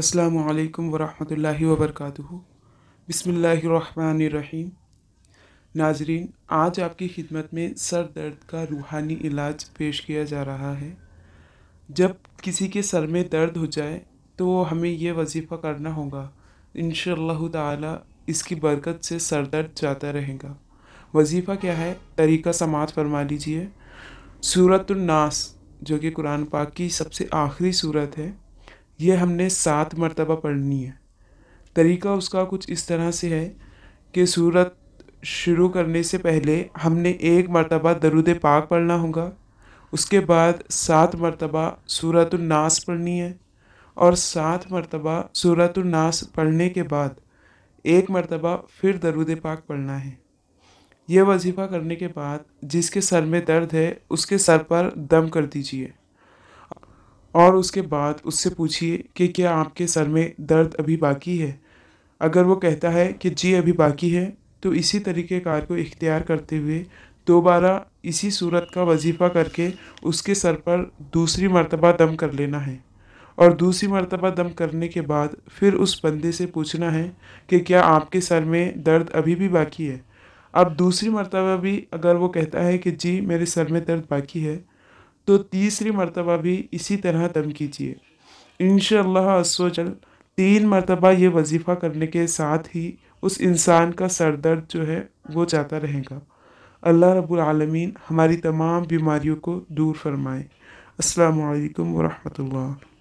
अस्सलाम वालेकुम वरहमतुल्लाहि वबरकातुहु बिस्मिल्लाहिर्रहमानिर्रहीम नाजरीन आज आपकी खिदमत में सर दर्द का रूहानी इलाज पेश किया जा रहा है जब किसी के सर में दर्द हो जाए तो हमें यह वजीफ़ा करना होगा इन ताला इसकी बरकत से सर दर्द जाता रहेगा वजीफ़ा क्या है तरीका समाज फरमा लीजिए सूरतुलनास जो कि कुरान पाक की सबसे आखिरी सूरत है ये हमने सात मरतबा पढ़नी है तरीका उसका कुछ इस तरह से है कि सूरत शुरू करने से पहले हमने एक मरतबा दरुद पाक पढ़ना होगा उसके बाद सात मरतबा सूरतनास पढ़नी है और सात मरतबा सूरतनास पढ़ने के बाद एक मरतबा फिर दरुद पाक पढ़ना है यह वजीफ़ा करने के बाद जिसके सर में दर्द है उसके सर पर दम कर दीजिए और उसके बाद उससे पूछिए कि क्या आपके सर में दर्द अभी बाकी है अगर वो कहता है कि जी अभी बाकी है तो इसी तरीके कार को इख्तियार करते हुए दोबारा इसी सूरत का वजीफ़ा करके उसके सर पर दूसरी मरतबा दम कर लेना है और दूसरी मरतबा दम करने के बाद फिर उस बंदे से पूछना है कि क्या आपके सर में दर्द अभी भी बाकी है अब दूसरी मरतबा भी अगर वो कहता है कि जी मेरे सर में दर्द बाकी है तो तीसरी मरतबा भी इसी तरह तम कीजिए इन असोचल तीन मरतबा ये वजीफ़ा करने के साथ ही उस इंसान का सर दर्द जो है वो जाता रहेगा अल्लाह रब्बुल हमारी तमाम बीमारियों को दूर फरमाए अस्सलाम वरहमल